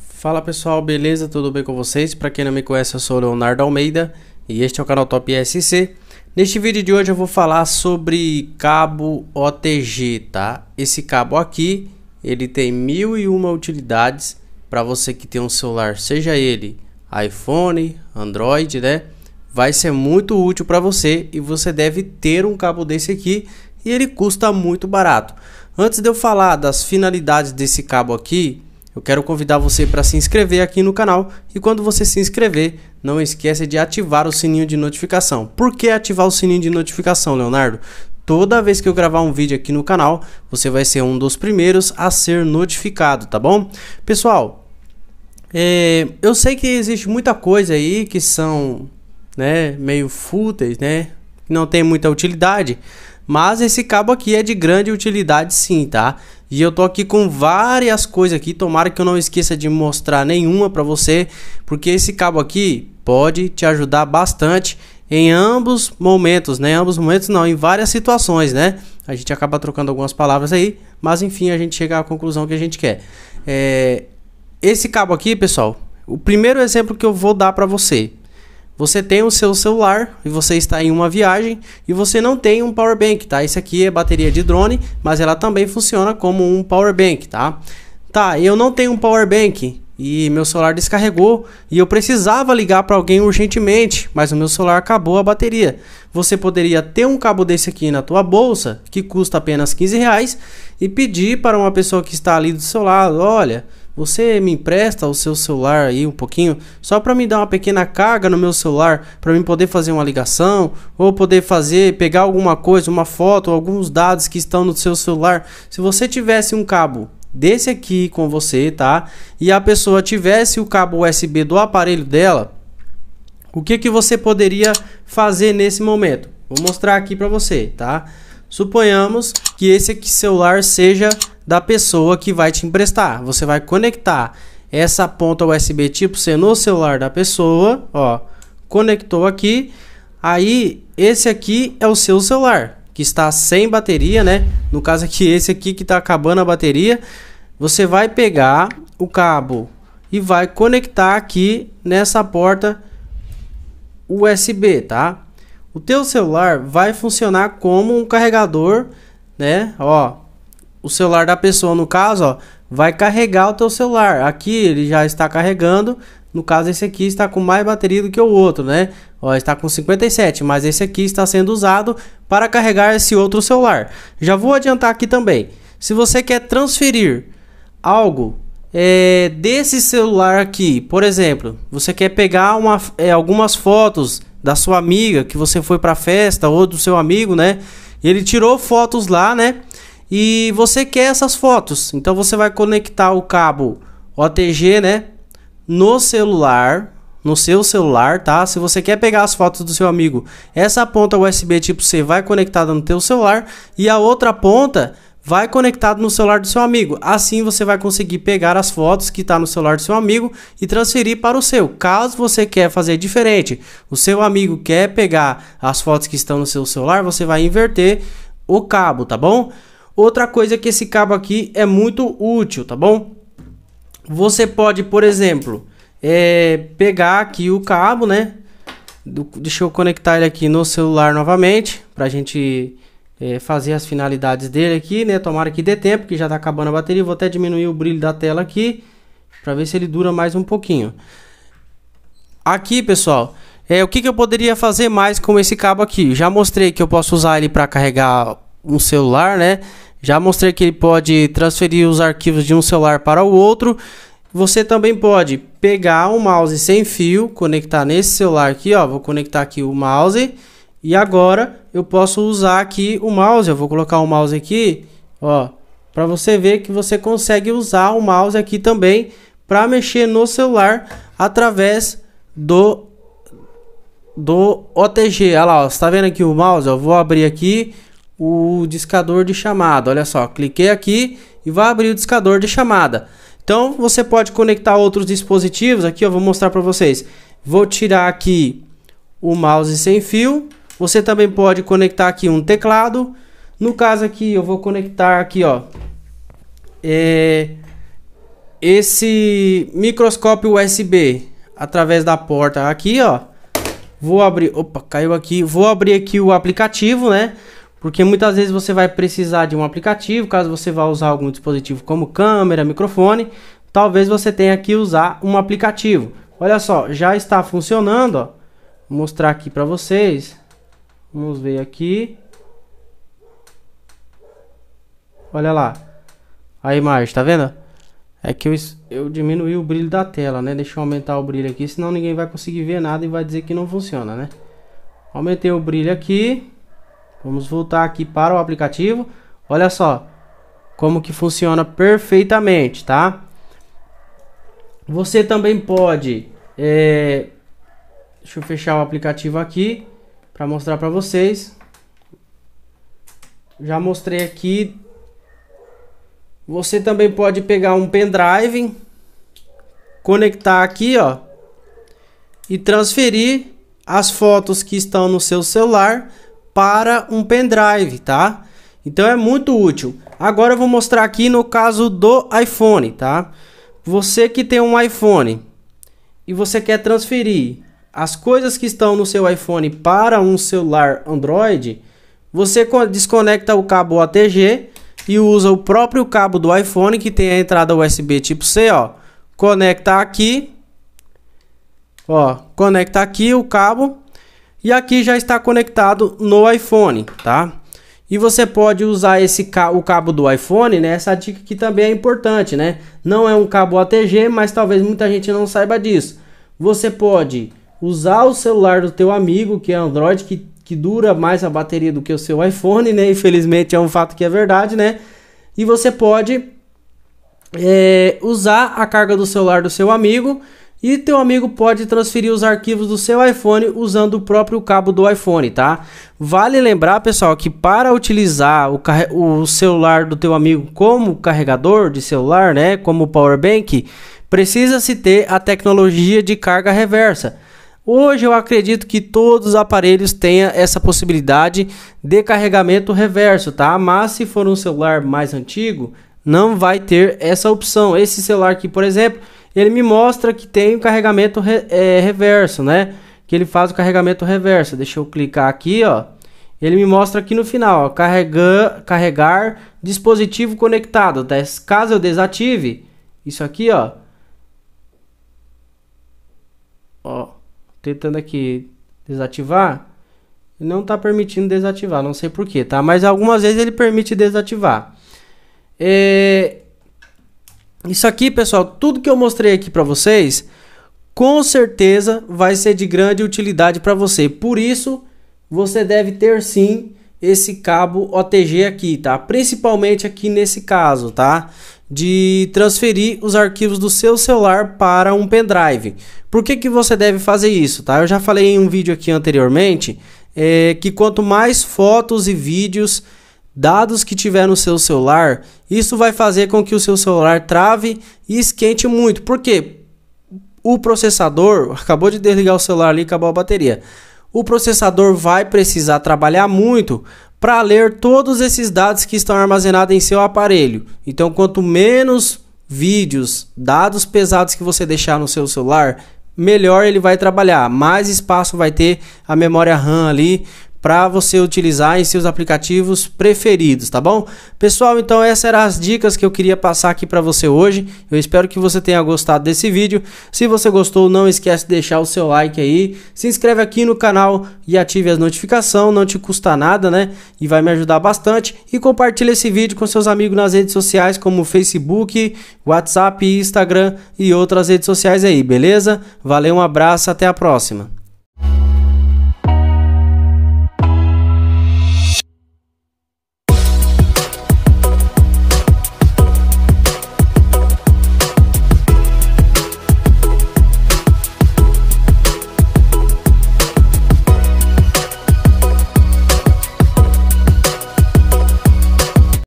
Fala pessoal, beleza? Tudo bem com vocês? Para quem não me conhece, eu sou Leonardo Almeida e este é o canal Top SC. Neste vídeo de hoje eu vou falar sobre cabo OTG, tá? Esse cabo aqui, ele tem mil e uma utilidades para você que tem um celular, seja ele iPhone, Android, né? Vai ser muito útil para você e você deve ter um cabo desse aqui e ele custa muito barato. Antes de eu falar das finalidades desse cabo aqui, eu quero convidar você para se inscrever aqui no canal e quando você se inscrever, não esqueça de ativar o sininho de notificação. Por que ativar o sininho de notificação, Leonardo? Toda vez que eu gravar um vídeo aqui no canal, você vai ser um dos primeiros a ser notificado, tá bom? Pessoal, é, eu sei que existe muita coisa aí que são né, meio fúteis, né? Não tem muita utilidade. Mas esse cabo aqui é de grande utilidade sim, tá? E eu tô aqui com várias coisas aqui, tomara que eu não esqueça de mostrar nenhuma para você, porque esse cabo aqui pode te ajudar bastante em ambos momentos, né? Em ambos momentos não, em várias situações, né? A gente acaba trocando algumas palavras aí, mas enfim, a gente chega à conclusão que a gente quer. É, esse cabo aqui, pessoal, o primeiro exemplo que eu vou dar para você. Você tem o seu celular e você está em uma viagem e você não tem um power bank, tá? Esse aqui é bateria de drone, mas ela também funciona como um power bank, tá? Tá, eu não tenho um power bank e meu celular descarregou e eu precisava ligar para alguém urgentemente, mas o meu celular acabou a bateria. Você poderia ter um cabo desse aqui na tua bolsa, que custa apenas 15 reais, e pedir para uma pessoa que está ali do seu lado, olha, você me empresta o seu celular aí um pouquinho, só para me dar uma pequena carga no meu celular, para mim poder fazer uma ligação ou poder fazer, pegar alguma coisa, uma foto, alguns dados que estão no seu celular. Se você tivesse um cabo desse aqui com você, tá? E a pessoa tivesse o cabo USB do aparelho dela, o que que você poderia fazer nesse momento? Vou mostrar aqui para você, tá? Suponhamos que esse aqui celular seja da pessoa que vai te emprestar. Você vai conectar essa ponta USB tipo C no celular da pessoa, ó, conectou aqui. Aí esse aqui é o seu celular que está sem bateria, né? No caso aqui esse aqui que está acabando a bateria, você vai pegar o cabo e vai conectar aqui nessa porta USB, tá? O teu celular vai funcionar como um carregador, né? Ó, o celular da pessoa, no caso, ó, vai carregar o teu celular. Aqui ele já está carregando, no caso esse aqui está com mais bateria do que o outro, né? Ó, está com 57, mas esse aqui está sendo usado para carregar esse outro celular. Já vou adiantar aqui também. Se você quer transferir algo é, desse celular aqui, por exemplo, você quer pegar uma, é, algumas fotos da sua amiga que você foi para festa ou do seu amigo, né? Ele tirou fotos lá, né? e você quer essas fotos. Então você vai conectar o cabo OTG, né, no celular, no seu celular, tá? Se você quer pegar as fotos do seu amigo, essa ponta USB tipo C vai conectada no teu celular e a outra ponta vai conectado no celular do seu amigo. Assim você vai conseguir pegar as fotos que está no celular do seu amigo e transferir para o seu. Caso você quer fazer diferente, o seu amigo quer pegar as fotos que estão no seu celular, você vai inverter o cabo, tá bom? Outra coisa que esse cabo aqui é muito útil, tá bom? Você pode, por exemplo, é, pegar aqui o cabo, né? Do, deixa eu conectar ele aqui no celular novamente, pra gente é, fazer as finalidades dele aqui, né? Tomara que dê tempo, que já tá acabando a bateria. Vou até diminuir o brilho da tela aqui, pra ver se ele dura mais um pouquinho. Aqui, pessoal, é, o que, que eu poderia fazer mais com esse cabo aqui? Já mostrei que eu posso usar ele para carregar um celular, né? Já mostrei que ele pode transferir os arquivos de um celular para o outro. Você também pode pegar um mouse sem fio, conectar nesse celular aqui, ó. Vou conectar aqui o mouse e agora eu posso usar aqui o mouse. Eu vou colocar o mouse aqui, ó, para você ver que você consegue usar o mouse aqui também para mexer no celular através do do OTG. Olha lá, ó, você tá vendo aqui o mouse? Eu vou abrir aqui o discador de chamada. Olha só, cliquei aqui e vai abrir o discador de chamada. Então você pode conectar outros dispositivos. Aqui eu vou mostrar para vocês. Vou tirar aqui o mouse sem fio. Você também pode conectar aqui um teclado. No caso aqui eu vou conectar aqui ó, é, esse microscópio USB através da porta aqui ó. Vou abrir, opa, caiu aqui. Vou abrir aqui o aplicativo, né? Porque muitas vezes você vai precisar de um aplicativo, caso você vá usar algum dispositivo como câmera, microfone, talvez você tenha que usar um aplicativo. Olha só, já está funcionando, ó. Vou mostrar aqui para vocês. Vamos ver aqui. Olha lá. A imagem, tá vendo? É que eu, eu diminui o brilho da tela, né? Deixa eu aumentar o brilho aqui, senão ninguém vai conseguir ver nada e vai dizer que não funciona, né? Aumentei o brilho aqui. Vamos voltar aqui para o aplicativo. Olha só como que funciona perfeitamente, tá? Você também pode... É... Deixa eu fechar o aplicativo aqui para mostrar para vocês. Já mostrei aqui. Você também pode pegar um pendrive, conectar aqui, ó, e transferir as fotos que estão no seu celular para um pendrive, tá? Então é muito útil. Agora eu vou mostrar aqui no caso do iPhone, tá? Você que tem um iPhone e você quer transferir as coisas que estão no seu iPhone para um celular Android, você desconecta o cabo ATG e usa o próprio cabo do iPhone que tem a entrada USB tipo C, ó. Conecta aqui. Ó, conecta aqui o cabo e aqui já está conectado no iPhone, tá? E você pode usar esse ca o cabo do iPhone, né? Essa dica aqui também é importante, né? Não é um cabo ATG, mas talvez muita gente não saiba disso. Você pode usar o celular do teu amigo, que é Android, que, que dura mais a bateria do que o seu iPhone, né? Infelizmente é um fato que é verdade, né? E você pode é, usar a carga do celular do seu amigo e teu amigo pode transferir os arquivos do seu iPhone usando o próprio cabo do iPhone, tá? Vale lembrar, pessoal, que para utilizar o, o celular do teu amigo como carregador de celular, né, como power bank, precisa-se ter a tecnologia de carga reversa. Hoje eu acredito que todos os aparelhos tenham essa possibilidade de carregamento reverso, tá? Mas se for um celular mais antigo, não vai ter essa opção. Esse celular aqui, por exemplo, ele me mostra que tem o um carregamento re, é, reverso, né? Que ele faz o carregamento reverso. Deixa eu clicar aqui, ó. Ele me mostra aqui no final, ó, carregar, carregar dispositivo conectado. Tá? Caso eu desative, isso aqui, ó. Ó, tentando aqui desativar. Não tá permitindo desativar, não sei porquê, tá? Mas algumas vezes ele permite desativar. É, isso aqui, pessoal, tudo que eu mostrei aqui para vocês, com certeza vai ser de grande utilidade para você. Por isso, você deve ter sim esse cabo OTG aqui, tá? Principalmente aqui nesse caso, tá? De transferir os arquivos do seu celular para um pendrive. Por que, que você deve fazer isso, tá? Eu já falei em um vídeo aqui anteriormente é, que quanto mais fotos e vídeos dados que tiver no seu celular, isso vai fazer com que o seu celular trave e esquente muito. Por quê? O processador acabou de desligar o celular ali, acabou a bateria. O processador vai precisar trabalhar muito para ler todos esses dados que estão armazenados em seu aparelho. Então, quanto menos vídeos, dados pesados que você deixar no seu celular, melhor ele vai trabalhar, mais espaço vai ter a memória RAM ali para você utilizar em seus aplicativos preferidos, tá bom? Pessoal, então essas eram as dicas que eu queria passar aqui para você hoje. Eu espero que você tenha gostado desse vídeo. Se você gostou, não esquece de deixar o seu like aí, se inscreve aqui no canal e ative as notificações, não te custa nada, né? E vai me ajudar bastante e compartilha esse vídeo com seus amigos nas redes sociais como Facebook, WhatsApp, Instagram e outras redes sociais aí, beleza? Valeu, um abraço, até a próxima.